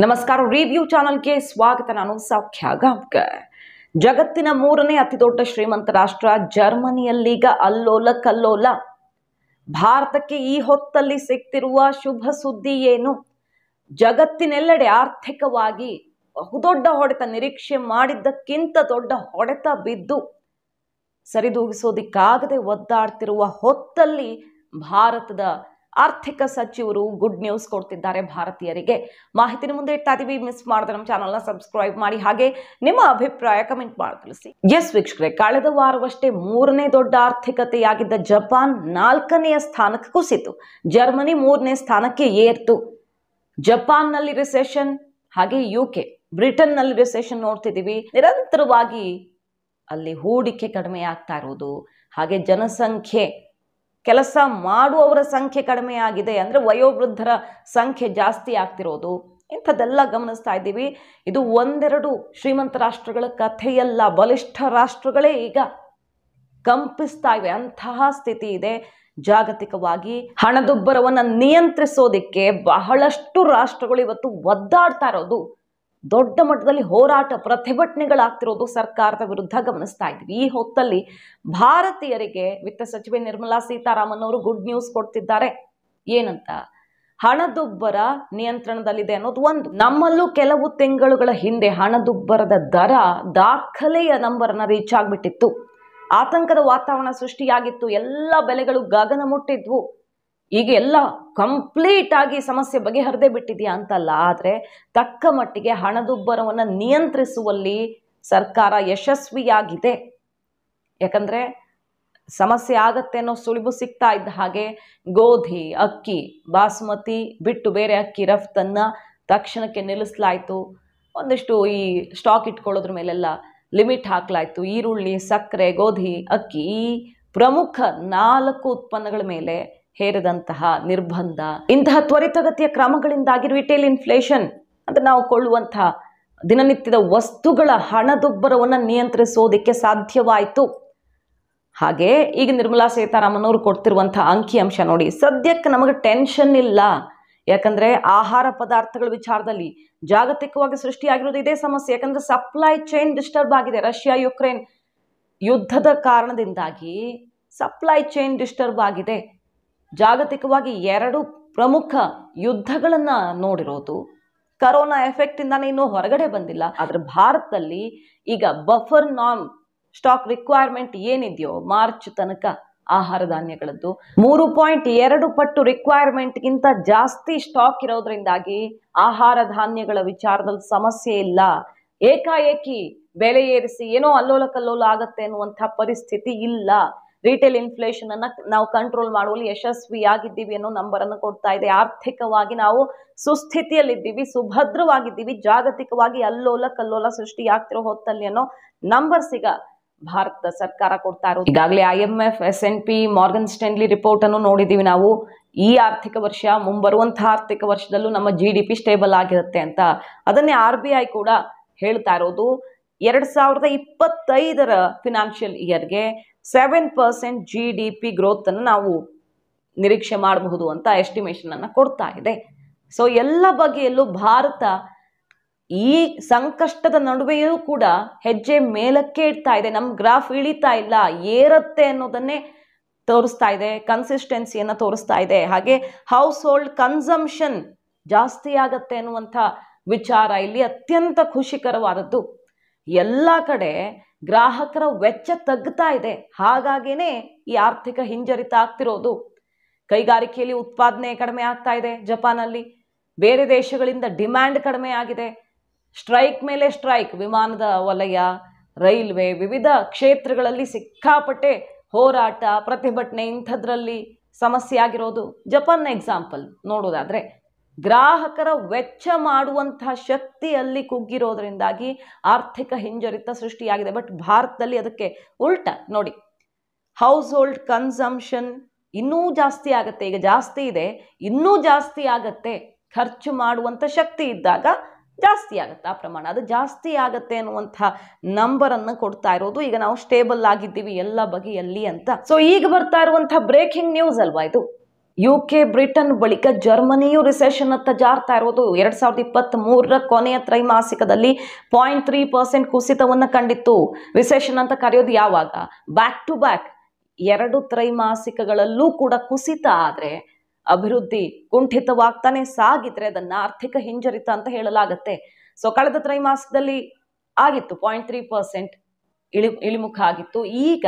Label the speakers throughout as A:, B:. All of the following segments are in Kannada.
A: ನಮಸ್ಕಾರ ರಿವ್ಯೂ ಚಾನಲ್ಗೆ ಸ್ವಾಗತ ನಾನು ಸೌಖ್ಯ ಗಾಂವ್ಕರ್ ಜಗತ್ತಿನ ಮೂರನೇ ಅತಿ ದೊಡ್ಡ ಶ್ರೀಮಂತ ರಾಷ್ಟ್ರ ಜರ್ಮನಿಯಲ್ಲೀಗ ಅಲ್ಲೋಲ ಕಲ್ಲೋಲ ಭಾರತಕ್ಕೆ ಈ ಹೊತ್ತಲ್ಲಿ ಸಿಕ್ತಿರುವ ಶುಭ ಸುದ್ದಿ ಏನು ಜಗತ್ತಿನೆಲ್ಲೆಡೆ ಆರ್ಥಿಕವಾಗಿ ಬಹುದೊಡ್ಡ ಹೊಡೆತ ನಿರೀಕ್ಷೆ ಮಾಡಿದ್ದಕ್ಕಿಂತ ದೊಡ್ಡ ಹೊಡೆತ ಬಿದ್ದು ಸರಿದೂಗಿಸೋದಿಕ್ಕಾಗದೆ ಒದ್ದಾಡ್ತಿರುವ ಹೊತ್ತಲ್ಲಿ ಭಾರತದ ಆರ್ಥಿಕ ಸಚಿವರು ಗುಡ್ ನ್ಯೂಸ್ ಕೊಡ್ತಿದ್ದಾರೆ ಭಾರತೀಯರಿಗೆ ಮಾಹಿತಿನ ಮುಂದೆ ಇಡ್ತಾ ಇದೀವಿ ಮಿಸ್ ಮಾಡಿದ್ರೆ ನಮ್ಮ ಚಾನಲ್ನ ಸಬ್ಸ್ಕ್ರೈಬ್ ಮಾಡಿ ಹಾಗೆ ನಿಮ್ಮ ಅಭಿಪ್ರಾಯ ಕಮೆಂಟ್ ಮಾಡಿ ತಿಳಿಸಿ ಎಸ್ ವೀಕ್ಷಕರೇ ಕಳೆದ ವಾರವಷ್ಟೇ ಮೂರನೇ ದೊಡ್ಡ ಆರ್ಥಿಕತೆಯಾಗಿದ್ದ ಜಪಾನ್ ನಾಲ್ಕನೆಯ ಸ್ಥಾನಕ್ಕೆ ಕುಸಿತು ಜರ್ಮನಿ ಮೂರನೇ ಸ್ಥಾನಕ್ಕೆ ಏರ್ತು ಜಪಾನ್ನಲ್ಲಿ ರಿಸೆಷನ್ ಹಾಗೆ ಯು ಕೆ ಬ್ರಿಟನ್ನಲ್ಲಿ ರಿಸೆಷನ್ ನೋಡ್ತಿದ್ದೀವಿ ನಿರಂತರವಾಗಿ ಅಲ್ಲಿ ಹೂಡಿಕೆ ಕಡಿಮೆ ಆಗ್ತಾ ಇರೋದು ಹಾಗೆ ಜನಸಂಖ್ಯೆ ಕೆಲಸ ಮಾಡುವವರ ಸಂಖ್ಯೆ ಕಡಿಮೆ ಆಗಿದೆ ಅಂದರೆ ವಯೋವೃದ್ಧರ ಸಂಖ್ಯೆ ಜಾಸ್ತಿ ಆಗ್ತಿರೋದು ಇಂಥದ್ದೆಲ್ಲ ಗಮನಿಸ್ತಾ ಇದ್ದೀವಿ ಇದು ಒಂದೆರಡು ಶ್ರೀಮಂತ ರಾಷ್ಟ್ರಗಳ ಕಥೆಯಲ್ಲ ಬಲಿಷ್ಠ ರಾಷ್ಟ್ರಗಳೇ ಈಗ ಕಂಪಿಸ್ತಾ ಇವೆ ಅಂತಹ ಸ್ಥಿತಿ ಇದೆ ಜಾಗತಿಕವಾಗಿ ಹಣದುಬ್ಬರವನ್ನು ನಿಯಂತ್ರಿಸೋದಕ್ಕೆ ಬಹಳಷ್ಟು ರಾಷ್ಟ್ರಗಳು ಇವತ್ತು ಒದ್ದಾಡ್ತಾ ಇರೋದು ದೊಡ್ಡ ಮಟ್ಟದಲ್ಲಿ ಹೋರಾಟ ಪ್ರತಿಭಟನೆಗಳಾಗ್ತಿರೋದು ಸರ್ಕಾರದ ವಿರುದ್ಧ ಗಮನಿಸ್ತಾ ಇದ್ವಿ ಈ ಹೊತ್ತಲ್ಲಿ ಭಾರತೀಯರಿಗೆ ವಿತ್ತ ಸಚಿವೆ ನಿರ್ಮಲಾ ಸೀತಾರಾಮನ್ ಅವರು ಗುಡ್ ನ್ಯೂಸ್ ಕೊಡ್ತಿದ್ದಾರೆ ಏನಂತ ಹಣದುಬ್ಬರ ನಿಯಂತ್ರಣದಲ್ಲಿದೆ ಅನ್ನೋದು ಒಂದು ನಮ್ಮಲ್ಲೂ ಕೆಲವು ತಿಂಗಳುಗಳ ಹಿಂದೆ ಹಣದುಬ್ಬರದ ದರ ದಾಖಲೆಯ ನಂಬರ್ನ ರೀಚ್ ಆಗ್ಬಿಟ್ಟಿತ್ತು ಆತಂಕದ ವಾತಾವರಣ ಸೃಷ್ಟಿಯಾಗಿತ್ತು ಎಲ್ಲ ಬೆಲೆಗಳು ಗಗನ ಮುಟ್ಟಿದ್ವು ಈಗ ಎಲ್ಲ ಕಂಪ್ಲೀಟ್ ಆಗಿ ಸಮಸ್ಯೆ ಬಗೆಹರಿದೇ ಬಿಟ್ಟಿದೆಯಾ ಅಂತಲ್ಲ ಆದರೆ ತಕ್ಕ ಮಟ್ಟಿಗೆ ಹಣದುಬ್ಬರವನ್ನು ನಿಯಂತ್ರಿಸುವಲ್ಲಿ ಸರ್ಕಾರ ಯಶಸ್ವಿಯಾಗಿದೆ ಯಾಕಂದರೆ ಸಮಸ್ಯೆ ಆಗತ್ತೆ ಅನ್ನೋ ಸುಳಿವು ಸಿಗ್ತಾ ಇದ್ದ ಹಾಗೆ ಗೋಧಿ ಅಕ್ಕಿ ಬಾಸುಮತಿ ಬಿಟ್ಟು ಬೇರೆ ಅಕ್ಕಿ ರಫ್ತನ್ನು ತಕ್ಷಣಕ್ಕೆ ನಿಲ್ಲಿಸಲಾಯಿತು ಒಂದಿಷ್ಟು ಈ ಸ್ಟಾಕ್ ಇಟ್ಕೊಳ್ಳೋದ್ರ ಮೇಲೆಲ್ಲ ಲಿಮಿಟ್ ಹಾಕಲಾಯಿತು ಈರುಳ್ಳಿ ಸಕ್ಕರೆ ಗೋಧಿ ಅಕ್ಕಿ ಈ ಪ್ರಮುಖ ನಾಲ್ಕು ಉತ್ಪನ್ನಗಳ ಮೇಲೆ ಹೇರಿದಂತಹ ನಿರ್ಬಂಧ ಇಂತಹ ತ್ವರಿತಗತಿಯ ಕ್ರಮಗಳಿಂದಾಗಿ ರಿಟೇಲ್ ಇನ್ಫ್ಲೇಷನ್ ಅಂತ ನಾವು ಕೊಳ್ಳುವಂತಹ ದಿನನಿತ್ಯದ ವಸ್ತುಗಳ ಹಣದುಬ್ಬರವನ್ನು ನಿಯಂತ್ರಿಸೋದಕ್ಕೆ ಸಾಧ್ಯವಾಯಿತು ಹಾಗೆ ಈಗ ನಿರ್ಮಲಾ ಸೀತಾರಾಮನ್ ಅವರು ಕೊಡ್ತಿರುವಂತಹ ಅಂಕಿಅಂಶ ನೋಡಿ ಸದ್ಯಕ್ಕೆ ನಮಗೆ ಟೆನ್ಷನ್ ಇಲ್ಲ ಯಾಕಂದ್ರೆ ಆಹಾರ ಪದಾರ್ಥಗಳ ವಿಚಾರದಲ್ಲಿ ಜಾಗತಿಕವಾಗಿ ಸೃಷ್ಟಿಯಾಗಿರೋದು ಇದೇ ಸಮಸ್ಯೆ ಯಾಕಂದ್ರೆ ಸಪ್ಲೈ ಚೈನ್ ಡಿಸ್ಟರ್ಬ್ ಆಗಿದೆ ರಷ್ಯಾ ಯುಕ್ರೇನ್ ಯುದ್ಧದ ಕಾರಣದಿಂದಾಗಿ ಸಪ್ಲೈ ಚೈನ್ ಡಿಸ್ಟರ್ಬ್ ಆಗಿದೆ ಜಾಗತಿಕವಾಗಿ ಎರಡು ಪ್ರಮುಖ ಯುದ್ಧಗಳನ್ನು ನೋಡಿರೋದು ಕರೋನಾ ಎಫೆಕ್ಟಿಂದಾನೇ ಇನ್ನೂ ಹೊರಗಡೆ ಬಂದಿಲ್ಲ ಆದರೆ ಭಾರತದಲ್ಲಿ ಈಗ ಬಫರ್ ನಾನ್ ಸ್ಟಾಕ್ ರಿಕ್ವೈರ್ಮೆಂಟ್ ಏನಿದೆಯೋ ಮಾರ್ಚ್ ತನಕ ಆಹಾರ ಧಾನ್ಯಗಳದ್ದು ಮೂರು ಪಾಯಿಂಟ್ ಎರಡು ಪಟ್ಟು ರಿಕ್ವೈರ್ಮೆಂಟ್ಗಿಂತ ಜಾಸ್ತಿ ಸ್ಟಾಕ್ ಇರೋದ್ರಿಂದಾಗಿ ಆಹಾರ ಧಾನ್ಯಗಳ ವಿಚಾರದಲ್ಲಿ ಸಮಸ್ಯೆ ಇಲ್ಲ ಏಕಾಏಕಿ ಬೆಲೆ ಏರಿಸಿ ಏನೋ ಅಲ್ಲೋಲ ಕಲ್ಲೋಲ ಆಗತ್ತೆ ಅನ್ನುವಂಥ ಪರಿಸ್ಥಿತಿ ಇಲ್ಲ ರಿಟೇಲ್ ಇನ್ಫ್ಲೇಷನ್ ಅನ್ನ ನಾವು ಕಂಟ್ರೋಲ್ ಮಾಡುವಲ್ಲಿ ಯಶಸ್ವಿಯಾಗಿದ್ದೀವಿ ಅನ್ನೋ ನಂಬರ್ ಅನ್ನು ಕೊಡ್ತಾ ಇದೆ ಆರ್ಥಿಕವಾಗಿ ನಾವು ಸುಸ್ಥಿತಿಯಲ್ಲಿದ್ದೀವಿ ಸುಭದ್ರವಾಗಿದ್ದೀವಿ ಜಾಗತಿಕವಾಗಿ ಅಲ್ಲೋಲ ಕಲ್ಲೋಲ ಸೃಷ್ಟಿಯಾಗ್ತಿರೋ ಹೊತ್ತಲ್ಲಿ ಅನ್ನೋ ನಂಬರ್ ಸಿಗ ಭಾರತ ಸರ್ಕಾರ ಕೊಡ್ತಾ ಇರೋದು ಈಗಾಗಲೇ I M F S and P Morgan Stanley report ಅನ್ನು ನೋಡಿದ್ದೀವಿ ನಾವು ಈ ಆರ್ಥಿಕ ವರ್ಷ ಮುಂಬರುವಂತಹ ಆರ್ಥಿಕ ವರ್ಷದಲ್ಲೂ ನಮ್ಮ ಜಿ ಡಿ ಪಿ ಸ್ಟೇಬಲ್ ಆಗಿರುತ್ತೆ ಅಂತ ಅದನ್ನೇ ಆರ್ ಬಿ ಐ ಕೂಡ ಹೇಳ್ತಾ ಇರೋದು ಎರಡ್ ಸಾವಿರದ ಇಪ್ಪತ್ತೈದರ ಫಿನಾನ್ಷಿಯಲ್ ಇಯರ್ಗೆ seven percent G D P ಗ್ರೋತನ್ನು ನಾವು ನಿರೀಕ್ಷೆ ಮಾಡಬಹುದು ಅಂತ ಎಸ್ಟಿಮೇಷನನ್ನು ಕೊಡ್ತಾ ಇದೆ ಸೊ ಎಲ್ಲ ಬಗೆಯಲ್ಲೂ ಭಾರತ ಈ ಸಂಕಷ್ಟದ ನಡುವೆಯೂ ಕೂಡ ಹೆಜ್ಜೆ ಮೇಲಕ್ಕೆ ಇಡ್ತಾ ಇದೆ ನಮ್ಮ ಗ್ರಾಫ್ ಇಳಿತಾ ಇಲ್ಲ ಏರುತ್ತೆ ಅನ್ನೋದನ್ನೇ ತೋರಿಸ್ತಾ ಇದೆ ಕನ್ಸಿಸ್ಟೆನ್ಸಿಯನ್ನು ತೋರಿಸ್ತಾ ಇದೆ ಹಾಗೆ ಹೌಸ್ ಹೋಲ್ಡ್ ಕನ್ಸಂಪ್ಷನ್ ಜಾಸ್ತಿ ಆಗತ್ತೆ ಅನ್ನುವಂಥ ವಿಚಾರ ಇಲ್ಲಿ ಅತ್ಯಂತ ಖುಷಿಕರವಾದದ್ದು ಎಲ್ಲ ಕಡೆ ಗ್ರಾಹಕರ ವೆಚ್ಚ ತಗ್ತಾ ಇದೆ ಹಾಗಾಗೇನೆ ಈ ಆರ್ಥಿಕ ಹಿಂಜರಿತ ಆಗ್ತಿರೋದು ಕೈಗಾರಿಕೆಯಲ್ಲಿ ಉತ್ಪಾದನೆ ಕಡಿಮೆ ಆಗ್ತಾ ಇದೆ ಜಪಾನಲ್ಲಿ ಬೇರೆ ದೇಶಗಳಿಂದ ಡಿಮ್ಯಾಂಡ್ ಕಡಿಮೆ ಆಗಿದೆ ಸ್ಟ್ರೈಕ್ ಮೇಲೆ ಸ್ಟ್ರೈಕ್ ವಿಮಾನದ ವಲಯ ರೈಲ್ವೆ ವಿವಿಧ ಕ್ಷೇತ್ರಗಳಲ್ಲಿ ಸಿಕ್ಕಾಪಟ್ಟೆ ಹೋರಾಟ ಪ್ರತಿಭಟನೆ ಇಂಥದ್ರಲ್ಲಿ ಸಮಸ್ಯೆ ಆಗಿರೋದು ಜಪಾನ್ನ ಎಕ್ಸಾಂಪಲ್ ನೋಡೋದಾದರೆ ಗ್ರಾಹಕರ ವೆಚ್ಚ ಮಾಡುವಂತಹ ಶಕ್ತಿ ಅಲ್ಲಿ ಕುಗ್ಗಿರೋದ್ರಿಂದಾಗಿ ಆರ್ಥಿಕ ಹಿಂಜರಿತ ಸೃಷ್ಟಿಯಾಗಿದೆ ಬಟ್ ಭಾರತದಲ್ಲಿ ಅದಕ್ಕೆ ಉಲ್ಟ ನೋಡಿ ಹೌಸ್ ಹೋಲ್ಡ್ ಕನ್ಸಂಪ್ಷನ್ ಇನ್ನೂ ಜಾಸ್ತಿ ಆಗುತ್ತೆ ಈಗ ಜಾಸ್ತಿ ಇದೆ ಇನ್ನೂ ಜಾಸ್ತಿ ಆಗತ್ತೆ ಖರ್ಚು ಮಾಡುವಂಥ ಶಕ್ತಿ ಇದ್ದಾಗ ಜಾಸ್ತಿ ಆಗುತ್ತೆ ಆ ಪ್ರಮಾಣ ಅದು ಜಾಸ್ತಿ ಆಗುತ್ತೆ ಅನ್ನುವಂಥ ನಂಬರನ್ನು ಕೊಡ್ತಾ ಇರೋದು ಈಗ ನಾವು ಸ್ಟೇಬಲ್ ಆಗಿದ್ದೀವಿ ಎಲ್ಲ ಬಗೆಯಲ್ಲಿ ಅಂತ ಸೊ ಈಗ ಬರ್ತಾ ಇರುವಂಥ ಬ್ರೇಕಿಂಗ್ ನ್ಯೂಸ್ ಅಲ್ವಾ ಇದು ಯು ಕೆ ಬ್ರಿಟನ್ ಬಳಿಕ ಜರ್ಮನಿಯು ಅತ್ತ ಜಾರ್ತಾ ಇರೋದು ಎರಡು ಸಾವಿರದ ಇಪ್ಪತ್ತ್ ಮೂರರ ಕೊನೆಯ ತ್ರೈಮಾಸಿಕದಲ್ಲಿ ಪಾಯಿಂಟ್ ತ್ರೀ ಪರ್ಸೆಂಟ್ ಕುಸಿತವನ್ನು ಕಂಡಿತ್ತು ರಿಸೆಷನ್ ಅಂತ ಕರೆಯೋದು ಯಾವಾಗ ಬ್ಯಾಕ್ ಟು ಬ್ಯಾಕ್ ಎರಡು ತ್ರೈಮಾಸಿಕಗಳಲ್ಲೂ ಕೂಡ ಕುಸಿತ ಆದರೆ ಅಭಿವೃದ್ಧಿ ಕುಂಠಿತವಾಗ್ತಾನೆ ಸಾಗಿದ್ರೆ ಅದನ್ನು ಆರ್ಥಿಕ ಹಿಂಜರಿತ ಅಂತ ಹೇಳಲಾಗತ್ತೆ ಸೊ ಕಳೆದ ತ್ರೈಮಾಸಿಕದಲ್ಲಿ ಆಗಿತ್ತು ಪಾಯಿಂಟ್ ತ್ರೀ ಪರ್ಸೆಂಟ್ ಇಳಿ ಇಳಿಮುಖ ಆಗಿತ್ತು ಈಗ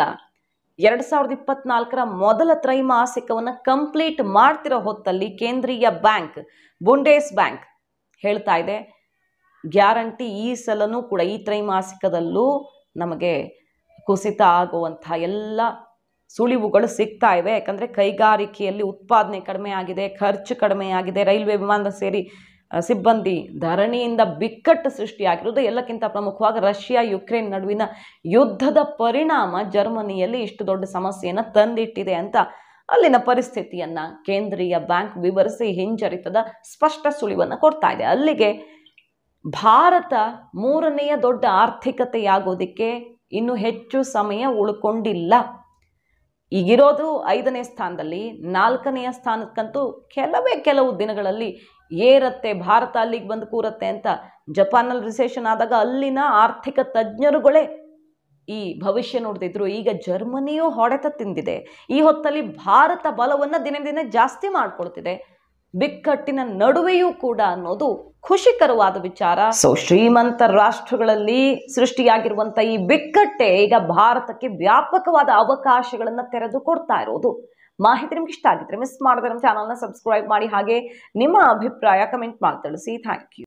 A: ಎರಡು ಸಾವಿರದ ಇಪ್ಪತ್ನಾಲ್ಕರ ಮೊದಲ ತ್ರೈಮಾಸಿಕವನ್ನು ಕಂಪ್ಲೀಟ್ ಮಾಡ್ತಿರೋ ಹೊತ್ತಲ್ಲಿ ಕೇಂದ್ರೀಯ ಬ್ಯಾಂಕ್ ಬುಂಡೇಸ್ ಬ್ಯಾಂಕ್ ಹೇಳ್ತಾ ಇದೆ ಗ್ಯಾರಂಟಿ ಈ ಸಲನೂ ಕೂಡ ಈ ತ್ರೈಮಾಸಿಕದಲ್ಲೂ ನಮಗೆ ಕುಸಿತ ಆಗುವಂತಹ ಎಲ್ಲ ಸುಳಿವುಗಳು ಸಿಗ್ತಾ ಇವೆ ಯಾಕಂದರೆ ಕೈಗಾರಿಕೆಯಲ್ಲಿ ಉತ್ಪಾದನೆ ಕಡಿಮೆ ಆಗಿದೆ ಖರ್ಚು ಕಡಿಮೆ ಆಗಿದೆ ರೈಲ್ವೆ ವಿಮಾನ ಸೇರಿ ಸಿಬ್ಬಂದಿ ಧರಣಿಯಿಂದ ಬಿಕ್ಕಟ್ಟು ಸೃಷ್ಟಿಯಾಗಿರುವುದು ಎಲ್ಲಕ್ಕಿಂತ ಪ್ರಮುಖವಾಗಿ ರಷ್ಯಾ ಯುಕ್ರೇನ್ ನಡುವಿನ ಯುದ್ಧದ ಪರಿಣಾಮ ಜರ್ಮನಿಯಲ್ಲಿ ಇಷ್ಟು ದೊಡ್ಡ ಸಮಸ್ಯೆಯನ್ನು ತಂದಿಟ್ಟಿದೆ ಅಂತ ಅಲ್ಲಿನ ಪರಿಸ್ಥಿತಿಯನ್ನು ಕೇಂದ್ರೀಯ ಬ್ಯಾಂಕ್ ವಿವರಿಸಿ ಹಿಂಜರಿತದ ಸ್ಪಷ್ಟ ಸುಳಿವನ್ನು ಕೊಡ್ತಾ ಇದೆ ಅಲ್ಲಿಗೆ ಭಾರತ ಮೂರನೆಯ ದೊಡ್ಡ ಆರ್ಥಿಕತೆಯಾಗೋದಕ್ಕೆ ಇನ್ನು ಹೆಚ್ಚು ಸಮಯ ಉಳ್ಕೊಂಡಿಲ್ಲ ಈಗಿರೋದು ಐದನೇ ಸ್ಥಾನದಲ್ಲಿ ನಾಲ್ಕನೆಯ ಸ್ಥಾನಕ್ಕಂತೂ ಕೆಲವೇ ಕೆಲವು ದಿನಗಳಲ್ಲಿ ಏರತ್ತೆ ಭಾರತ ಅಲ್ಲಿಗೆ ಬಂದು ಕೂರತ್ತೆ ಅಂತ ಅಲ್ಲಿ ರಿಸೆಷನ್ ಆದಾಗ ಅಲ್ಲಿನ ಆರ್ಥಿಕ ತಜ್ಞರುಗಳೇ ಈ ಭವಿಷ್ಯ ನೋಡ್ತಿದ್ರು ಈಗ ಜರ್ಮನಿಯು ಹೊಡೆತ ತಿಂದಿದೆ ಈ ಹೊತ್ತಲ್ಲಿ ಭಾರತ ಬಲವನ್ನು ದಿನೇ ದಿನೇ ಜಾಸ್ತಿ ಮಾಡ್ಕೊಳ್ತಿದೆ ಬಿಕ್ಕಟ್ಟಿನ ನಡುವೆಯೂ ಕೂಡ ಅನ್ನೋದು ಖುಷಿಕರವಾದ ವಿಚಾರ ಸೊ ಶ್ರೀಮಂತ ರಾಷ್ಟ್ರಗಳಲ್ಲಿ ಸೃಷ್ಟಿಯಾಗಿರುವಂತ ಈ ಬಿಕ್ಕಟ್ಟೆ ಈಗ ಭಾರತಕ್ಕೆ ವ್ಯಾಪಕವಾದ ಅವಕಾಶಗಳನ್ನು ಕೊಡ್ತಾ ಇರೋದು ಮಾಹಿತಿ ನಿಮ್ಗೆ ಇಷ್ಟ ಆಗಿದ್ರೆ ಮಿಸ್ ಮಾಡಿದ್ರೆ ನಮ್ಮ ಚಾನಲ್ನ ಸಬ್ಸ್ಕ್ರೈಬ್ ಮಾಡಿ ಹಾಗೆ ನಿಮ್ಮ ಅಭಿಪ್ರಾಯ ಕಮೆಂಟ್ ಮಾಡಿ ತಿಳಿಸಿ ಥ್ಯಾಂಕ್ ಯು